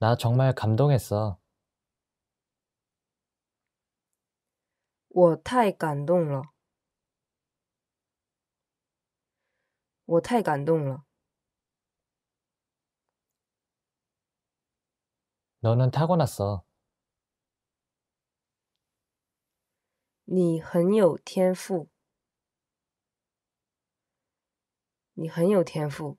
나 정말 감동했어. 我太感动了。我太感动了。 너는 타고났어. 你很有天赋。你很有天赋。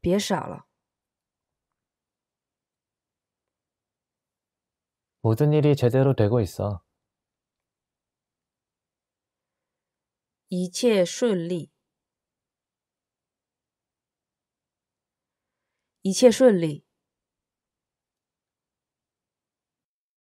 别傻了，一切顺利，一切顺利。